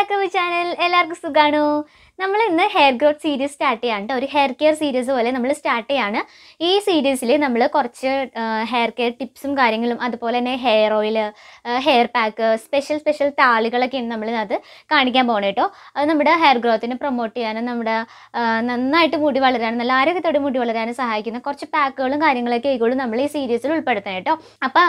back our channel എല്ലാവർക്കും സുഖാണോ നമ്മൾ ഇന്ന് ഹെയർ ഗ്രോത്ത് സീരീസ് സ്റ്റാർട്ട് ചെയ്യാണ്ട് ഒരു ഹെയർ കെയർ സീരീസ് പോലെ നമ്മൾ സ്റ്റാർട്ട് ചെയ്യാണ് ഈ സീരീസിൽ നമ്മൾ കുറച്ച് ഹെയർ കെയർ ടിപ്സും കാര്യങ്ങളും അതുപോലെ തന്നെ hair oil hair pack special special താളുകളൊക്കെയാണ് നമ്മൾ അത് കാണിക്കാൻ പോകണം കേട്ടോ അത് നമ്മുടെ ഹെയർ ഗ്രോത്തിനെ പ്രൊമോട്ട് ചെയ്യാനും നമ്മുടെ നന്നായിട്ട് മുടി വളരാനും നല്ല ആരോഗ്യത്തോടെ മുടി വളരാനും സഹായിക്കുന്ന കുറച്ച് പാക്കുകളും കാര്യങ്ങളൊക്കെ ആയിക്കോളും നമ്മൾ ഈ സീരീസിൽ ഉൾപ്പെടുത്തണം കേട്ടോ അപ്പോൾ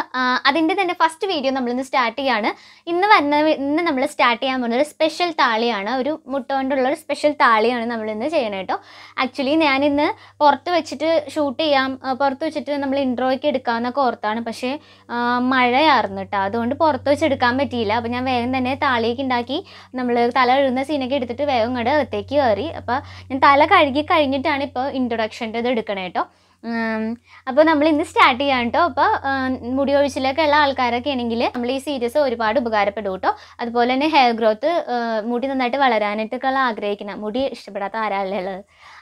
അതിൻ്റെ തന്നെ ഫസ്റ്റ് വീഡിയോ നമ്മളിന്ന് സ്റ്റാർട്ട് ചെയ്യാണ് ഇന്ന് വരുന്ന ഇന്ന് നമ്മൾ സ്റ്റാർട്ട് ചെയ്യാൻ ഒരു സ്പെഷ്യൽ താളിയാണ് ഒരു മുട്ട കൊണ്ടുള്ള ഒരു സ്പെഷ്യൽ താളിയാണ് നമ്മളിന്ന് ചെയ്യണത് കേട്ടോ ആക്ച്വലി ഞാനിന്ന് പുറത്ത് വെച്ചിട്ട് ഷൂട്ട് ചെയ്യാം പുറത്ത് വെച്ചിട്ട് നമ്മൾ ഇൻട്രോയ്ക്ക് എടുക്കാമെന്നൊക്കെ ഓർത്താണ് പക്ഷേ മഴയായിരുന്നു കേട്ടോ അതുകൊണ്ട് പുറത്ത് വെച്ച് എടുക്കാൻ പറ്റിയില്ല അപ്പോൾ ഞാൻ വേഗം തന്നെ താളിയൊക്കെ ഉണ്ടാക്കി നമ്മൾ തല കഴുകുന്ന സീനൊക്കെ എടുത്തിട്ട് വേഗം കൂടെ അകത്തേക്ക് കയറി അപ്പോൾ ഞാൻ തല കഴുകി കഴിഞ്ഞിട്ടാണ് ഇപ്പോൾ ഇൻട്രൊഡക്ഷൻ്റെ ഇത് എടുക്കണേ കേട്ടോ അപ്പോൾ നമ്മൾ ഇന്ന് സ്റ്റാർട്ട് ചെയ്യാം കേട്ടോ അപ്പോൾ മുടി ഉള്ള ആൾക്കാരൊക്കെ ആണെങ്കിൽ നമ്മൾ ഈ സീരീസ് ഒരുപാട് ഉപകാരപ്പെടും കേട്ടോ അതുപോലെ തന്നെ ഹെയർ ഗ്രോത്ത് മുടി നന്നായിട്ട് വളരാനായിട്ടൊക്കെ ഉള്ള ആഗ്രഹിക്കുന്ന മുടി ഇഷ്ടപ്പെടാത്ത ആരാളുള്ളത്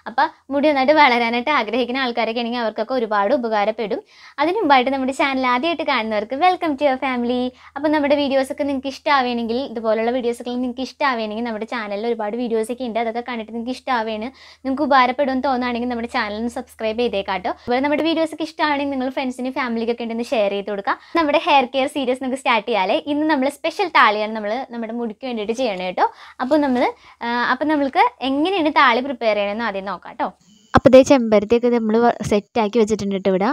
അപ്പോൾ മുടി നന്നായിട്ട് വളരാനായിട്ട് ആഗ്രഹിക്കുന്ന ആൾക്കാരൊക്കെ ആണെങ്കിൽ അവർക്കൊക്കെ ഒരുപാട് ഉപകാരപ്പെടും അതിന് മുമ്പായിട്ട് നമ്മുടെ ചാനൽ ആദ്യമായിട്ട് കാണുന്നവർക്ക് വെൽക്കം ടു യുവർ ഫാമിലി അപ്പോൾ നമ്മുടെ വീഡിയോസൊക്കെ നിങ്ങൾക്ക് ഇഷ്ടമാവുകയാണെങ്കിൽ ഇതുപോലുള്ള വീഡിയോസൊക്കെ നിങ്ങൾക്ക് ഇഷ്ടമാവുകയാണെങ്കിൽ നമ്മുടെ ചാനലിൽ ഒരുപാട് വീഡിയോസൊക്കെ ഉണ്ട് അതൊക്കെ കണ്ടിട്ട് നിങ്ങൾക്ക് ഇഷ്ടമാവുകയാണ് നിങ്ങൾക്ക് ഉപകാരപ്പെടുമെന്ന് തോന്നുകയാണെങ്കിൽ നമ്മുടെ ചാനലിന് സബ്സ്ക്രൈബ് ചെയ്തേക്കാട്ടോ അതുപോലെ നമ്മുടെ വീഡിയോസൊക്കെ ഇഷ്ടമാണെങ്കിൽ നിങ്ങൾ ഫ്രണ്ട്സിന് ഫാമിലിക്കൊക്കെ ഉണ്ടെന്ന് ഷെയർ ചെയ്ത് കൊടുക്കുക നമ്മുടെ ഹെയർ കെയർ സീരീസ് നമുക്ക് സ്റ്റാർട്ട് ചെയ്യാലേ ഇന്ന് നമ്മൾ സ്പെഷ്യൽ താളിയാണ് നമ്മൾ നമ്മുടെ മുടിക്ക് വേണ്ടിയിട്ട് ചെയ്യണം കേട്ടോ അപ്പോൾ നമ്മൾ അപ്പോൾ നമ്മൾക്ക് എങ്ങനെയാണ് താളി പ്രിപ്പയർ ചെയ്യണമെന്ന് ആദ്യം നോക്കാം നോക്കാം കേട്ടോ അപ്പോൾ ഇതേ ചെമ്പരത്തിയൊക്കെ നമ്മൾ സെറ്റാക്കി വെച്ചിട്ടുണ്ട് കേട്ടോ ഇവിടെ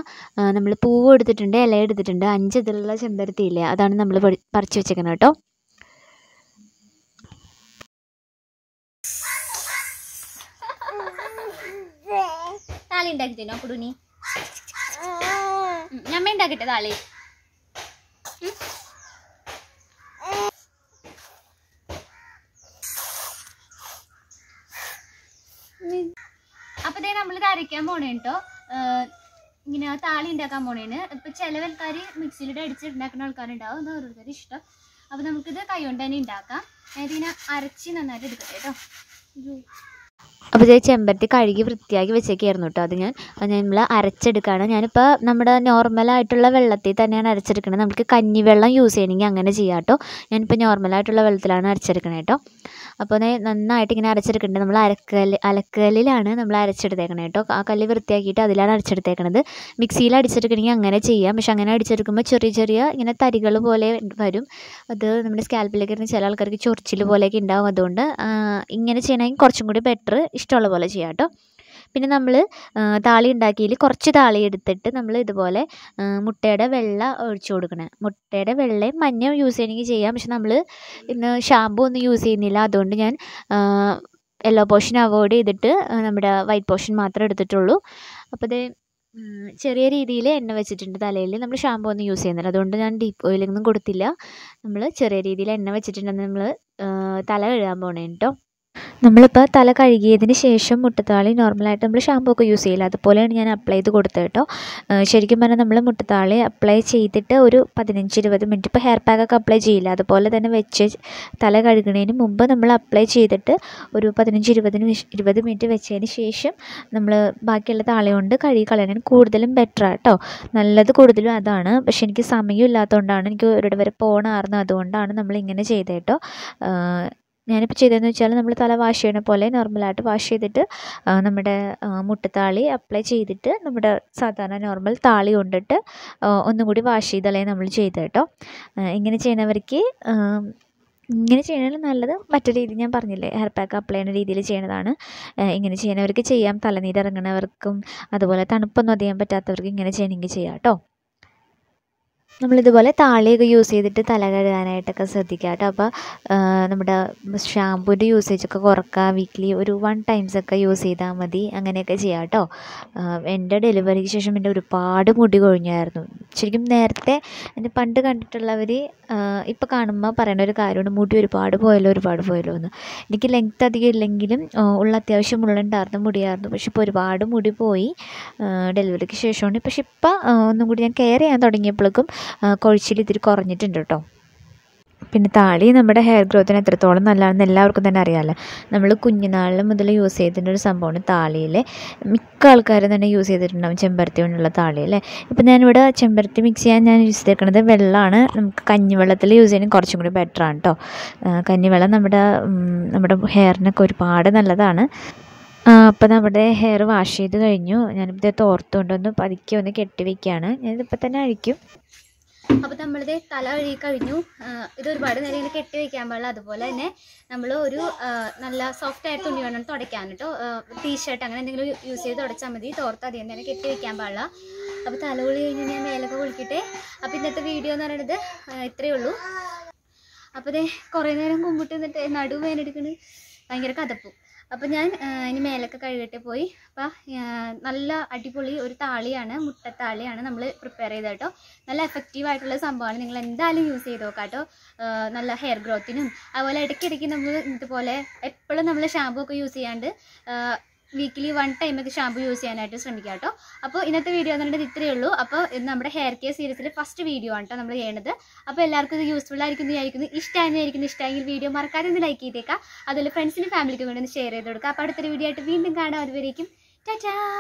നമ്മൾ പൂവ് എടുത്തിട്ടുണ്ട് ഇല എടുത്തിട്ടുണ്ട് അഞ്ച് ഇതിലുള്ള ചെമ്പരത്തി ഇല്ലേ അതാണ് നമ്മൾ പറിച്ചു വെച്ചേക്കുന്നത് കേട്ടോ താളി ഉണ്ടാക്കി കുടുനി ഞമ്മ ഉണ്ടാക്കിട്ടെ താളി അരയ്ക്കാൻ പോണേ കേട്ടോ ഇങ്ങനെ താളി ഉണ്ടാക്കാൻ പോണേന് ഇപ്പം ചിലവൽക്കാർ മിക്സിയിലൂടെ അടിച്ചുണ്ടാക്കുന്ന ആൾക്കാരുണ്ടാവും എന്നാൽ ഓരോരുത്തർ ഇഷ്ടം അപ്പോൾ നമുക്കിത് കൈ കൊണ്ട് തന്നെ ഉണ്ടാക്കാം ഇതിനെ അരച്ച് നന്നായിട്ട് എടുക്കട്ടെ കേട്ടോ അപ്പോൾ ചേച്ചി ചെമ്പരത്തി കഴുകി വൃത്തിയാക്കി വെച്ചേക്കായിരുന്നു കേട്ടോ അത് ഞാൻ അത് നമ്മൾ അരച്ചെടുക്കുകയാണ് ഞാനിപ്പോൾ നമ്മുടെ നോർമലായിട്ടുള്ള വെള്ളത്തിൽ തന്നെയാണ് അരച്ചെടുക്കുന്നത് നമുക്ക് കഞ്ഞിവെള്ളം യൂസ് ചെയ്യണമെങ്കിൽ അങ്ങനെ ചെയ്യാം കേട്ടോ ഞാനിപ്പോൾ നോർമലായിട്ടുള്ള വെള്ളത്തിലാണ് അരച്ചെടുക്കുന്നത് കേട്ടോ അപ്പോൾ നന്നായിട്ട് ഇങ്ങനെ അരച്ചെടുക്കുന്നുണ്ട് നമ്മൾ അലക്കല് അലക്കലിലാണ് നമ്മൾ അരച്ചെടുത്തേക്കണത് കേട്ടോ ആ കല്ല് വൃത്തിയാക്കിയിട്ട് അതിലാണ് അരച്ചെടുത്തേക്കണത് മിക്സിയിൽ അടിച്ചെടുക്കണമെങ്കിൽ അങ്ങനെ ചെയ്യാം പക്ഷെ അങ്ങനെ അടിച്ചെടുക്കുമ്പോൾ ചെറിയ ചെറിയ ഇങ്ങനെ തരികൾ പോലെ വരും അത് നമ്മുടെ സ്കാൽപ്പിലേക്ക് ചില ആൾക്കാർക്ക് ചൊറിച്ചിൽ പോലെയൊക്കെ ഉണ്ടാവും അതുകൊണ്ട് ഇങ്ങനെ ചെയ്യണമെങ്കിൽ കുറച്ചും കൂടി ബെറ്റർ ഇഷ്ടമുള്ള പോലെ ചെയ്യാം കേട്ടോ പിന്നെ നമ്മൾ താളി ഉണ്ടാക്കിയതിൽ കുറച്ച് താളി എടുത്തിട്ട് നമ്മൾ ഇതുപോലെ മുട്ടയുടെ വെള്ള ഒഴിച്ചു കൊടുക്കണം മുട്ടയുടെ വെള്ളയും മഞ്ഞയും യൂസ് ചെയ്യണമെങ്കിൽ ചെയ്യാം പക്ഷെ നമ്മൾ ഇന്ന് ഷാമ്പു ഒന്നും യൂസ് ചെയ്യുന്നില്ല അതുകൊണ്ട് ഞാൻ യെല്ലോ പോർഷൻ അവോയ്ഡ് ചെയ്തിട്ട് നമ്മുടെ വൈറ്റ് പോർഷൻ മാത്രമേ എടുത്തിട്ടുള്ളൂ അപ്പോൾ ഇത് ചെറിയ രീതിയിൽ എണ്ണ വെച്ചിട്ടുണ്ട് തലയിൽ നമ്മൾ ഷാമ്പു ഒന്നും യൂസ് ചെയ്യുന്നില്ല അതുകൊണ്ട് ഞാൻ ഡീപ്പ് ഓയിലൊന്നും കൊടുത്തില്ല നമ്മൾ ചെറിയ രീതിയിൽ എണ്ണ വെച്ചിട്ടുണ്ടെന്ന് നമ്മൾ തല കഴുകാൻ പോണേ കേട്ടോ നമ്മളിപ്പോൾ തല കഴുകിയതിന് ശേഷം മുട്ടത്താളി നോർമലായിട്ട് നമ്മൾ ഷാമ്പൂ ഒക്കെ യൂസ് ചെയ്യില്ല അതുപോലെയാണ് ഞാൻ അപ്ലൈ ചെയ്ത് കൊടുത്തത് കേട്ടോ ശരിക്കും പറഞ്ഞാൽ നമ്മൾ മുട്ടത്താളി അപ്ലൈ ചെയ്തിട്ട് ഒരു പതിനഞ്ച് ഇരുപത് മിനിറ്റ് ഇപ്പോൾ ഹെയർ പാക്കൊക്കെ അപ്ലൈ ചെയ്യില്ല അതുപോലെ തന്നെ വെച്ച് തല കഴുകുന്നതിന് മുമ്പ് നമ്മൾ അപ്ലൈ ചെയ്തിട്ട് ഒരു പതിനഞ്ച് ഇരുപതിന് ഇരുപത് മിനിറ്റ് വെച്ചതിന് ശേഷം നമ്മൾ ബാക്കിയുള്ള താളി കൊണ്ട് കഴുകി കളയാനാണ് കൂടുതലും ബെറ്റർ കേട്ടോ നല്ലത് കൂടുതലും അതാണ് പക്ഷെ എനിക്ക് സമയം ഇല്ലാത്തതുകൊണ്ടാണ് എനിക്ക് ഒരിടം വരെ പോകണമായിരുന്നു അതുകൊണ്ടാണ് നമ്മൾ ഇങ്ങനെ ചെയ്തേട്ടോ ഞാനിപ്പോൾ ചെയ്തതെന്ന് വെച്ചാൽ നമ്മൾ തല വാഷ് ചെയ്യണ പോലെ നോർമലായിട്ട് വാഷ് ചെയ്തിട്ട് നമ്മുടെ മുട്ടത്താളി അപ്ലൈ ചെയ്തിട്ട് നമ്മുടെ സാധാരണ നോർമൽ താളി കൊണ്ടിട്ട് ഒന്നും കൂടി വാഷ് ചെയ്തല്ലേ നമ്മൾ ചെയ്ത് കേട്ടോ ഇങ്ങനെ ചെയ്യുന്നവർക്ക് ഇങ്ങനെ ചെയ്യണതിൽ നല്ലത് മറ്റൊരു രീതി ഞാൻ പറഞ്ഞില്ലേ ഹെയർ പാക്ക് അപ്ലൈ ചെയ്യുന്ന രീതിയിൽ ചെയ്യണതാണ് ഇങ്ങനെ ചെയ്യുന്നവർക്ക് ചെയ്യാം തലനീരിറങ്ങണവർക്കും അതുപോലെ തണുപ്പൊന്നും അധികം പറ്റാത്തവർക്കും ഇങ്ങനെ ചെയ്യണമെങ്കിൽ ചെയ്യാം കേട്ടോ നമ്മളിതുപോലെ താളിയൊക്കെ യൂസ് ചെയ്തിട്ട് തല കഴുകാനായിട്ടൊക്കെ ശ്രദ്ധിക്കുക കേട്ടോ അപ്പോൾ നമ്മുടെ ഷാമ്പൂൻ്റെ യൂസേജൊക്കെ കുറക്കുക വീക്ക്ലി ഒരു വൺ ടൈംസ് ഒക്കെ യൂസ് ചെയ്താൽ മതി അങ്ങനെയൊക്കെ ചെയ്യാം കേട്ടോ എൻ്റെ ഡെലിവറിക്ക് ശേഷം എൻ്റെ ഒരുപാട് മുടി കൊഴിഞ്ഞായിരുന്നു ശരിക്കും നേരത്തെ എൻ്റെ പണ്ട് കണ്ടിട്ടുള്ളവർ ഇപ്പോൾ കാണുമ്പോൾ പറയുന്ന ഒരു കാര്യമാണ് മുടി ഒരുപാട് പോയല്ലോ ഒരുപാട് പോയല്ലോ എന്ന് എനിക്ക് ലെങ്ത് അധികം ഇല്ലെങ്കിലും ഉള്ള അത്യാവശ്യം ഉണ്ടായിരുന്ന മുടിയായിരുന്നു പക്ഷെ ഇപ്പോൾ ഒരുപാട് മുടി പോയി ഡെലിവറിക്ക് ശേഷമാണ് പക്ഷെ ഇപ്പോൾ ഒന്നും കൂടി ഞാൻ കെയർ ചെയ്യാൻ തുടങ്ങിയപ്പോഴേക്കും കൊഴിച്ചിൽ ഇത്തിരി കുറഞ്ഞിട്ടുണ്ട് കേട്ടോ പിന്നെ താളി നമ്മുടെ ഹെയർ ഗ്രോത്തിന് എത്രത്തോളം നല്ലതാണെന്ന് എല്ലാവർക്കും തന്നെ അറിയാമല്ലോ നമ്മൾ കുഞ്ഞുനാളിൽ മുതൽ യൂസ് ചെയ്തിട്ടുള്ള ഒരു സംഭവമാണ് താളിയിൽ മിക്ക ആൾക്കാരും തന്നെ യൂസ് ചെയ്തിട്ടുണ്ടാവും ചെമ്പരത്തി കൊണ്ടുള്ള താളി അല്ലേ ഇപ്പം ഞാനിവിടെ ചെമ്പരത്തി മിക്സ് ചെയ്യാൻ ഞാൻ യൂസ് ചെയ്തിരിക്കുന്നത് വെള്ളമാണ് നമുക്ക് കഞ്ഞിവെള്ളത്തിൽ യൂസ് ചെയ്യാൻ കുറച്ചും കൂടി ബെറ്ററാണ് കേട്ടോ കഞ്ഞിവെള്ളം നമ്മുടെ നമ്മുടെ ഹെയറിനൊക്കെ ഒരുപാട് നല്ലതാണ് അപ്പോൾ നമ്മുടെ ഹെയർ വാഷ് ചെയ്ത് കഴിഞ്ഞു ഞാനിപ്പോൾ തോർത്തുകൊണ്ടൊന്ന് പതുക്കെ ഒന്ന് കെട്ടി ഞാനിതിപ്പോൾ തന്നെ അഴിക്കും അപ്പോൾ നമ്മളിത് തല കഴുകി കഴിഞ്ഞു ഇത് ഒരുപാട് നേരം ഇങ്ങനെ കെട്ടി വയ്ക്കാൻ പാടില്ല അതുപോലെ തന്നെ നമ്മൾ ഒരു നല്ല സോഫ്റ്റ് ആയിട്ട് തുണി വേണം തുടയ്ക്കാൻ കേട്ടോ ടീഷർട്ട് അങ്ങനെ എന്തെങ്കിലും യൂസ് ചെയ്ത് തുടച്ചാൽ മതി തോർത്ത് അധികം നേരം കെട്ടി വയ്ക്കാൻ പാടില്ല അപ്പോൾ തല കുളി കഴിഞ്ഞ് ഞാൻ മേലൊക്കെ കുളിക്കട്ടെ അപ്പോൾ ഇന്നത്തെ വീഡിയോ എന്ന് പറയുന്നത് ഇത്രയേ ഉള്ളൂ അപ്പോൾ ഇതേ കുറേ നേരം കുമ്പിട്ട് നിന്നിട്ട് നടുവേനെടുക്കുന്നത് ഭയങ്കര കഥപ്പും അപ്പോൾ ഞാൻ ഇനി മേലൊക്കെ കഴുകട്ടെ പോയി അപ്പോൾ നല്ല അടിപൊളി ഒരു താളിയാണ് മുട്ടത്താളിയാണ് നമ്മൾ പ്രിപ്പയർ ചെയ്തത് കേട്ടോ നല്ല എഫക്റ്റീവ് ആയിട്ടുള്ള സംഭവമാണ് നിങ്ങൾ എന്തായാലും യൂസ് ചെയ്ത് നോക്കാം കേട്ടോ നല്ല ഹെയർ ഗ്രോത്തിനും അതുപോലെ ഇടയ്ക്കിടയ്ക്ക് നമ്മൾ ഇതുപോലെ എപ്പോഴും നമ്മൾ ഷാമ്പൂ ഒക്കെ യൂസ് ചെയ്യാണ്ട് വീക്കിലി വൺ ഒക്കെ ഷാമ്പു യൂസ് ചെയ്യാനായിട്ട് ശ്രമിക്കുക കേട്ടോ അപ്പോൾ ഇന്നത്തെ വീഡിയോ എന്ന് പറഞ്ഞിട്ട് ഇത്രയേ ഉള്ളൂ അപ്പോൾ ഇത് നമ്മുടെ ഹെയർ കെയർ സീരീസിലെ ഫസ്റ്റ് വീഡിയോ ആണ് കേട്ടോ നമ്മൾ ചെയ്യണത് അപ്പോൾ എല്ലാവർക്കും ഇത് യൂസ്ഫുൾ ആയിരിക്കും വിചാരിക്കുന്നു ഇഷ്ടമായിരിക്കും ഇഷ്ടമെങ്കിൽ വീഡിയോ മറക്കാതെ ഒന്ന് ലൈക്ക് ചെയ്തേക്കാം അതുപോലെ ഫ്രണ്ട്സിനും ഫാമിലിക്കും വേണ്ടി ഒന്ന് ഷെയർ ചെയ്ത് കൊടുക്കുക അപ്പോൾ അടുത്തൊരു വീഡിയോ ആയിട്ട് വീണ്ടും കാണാം അതുവരേക്കും ടാറ്റാ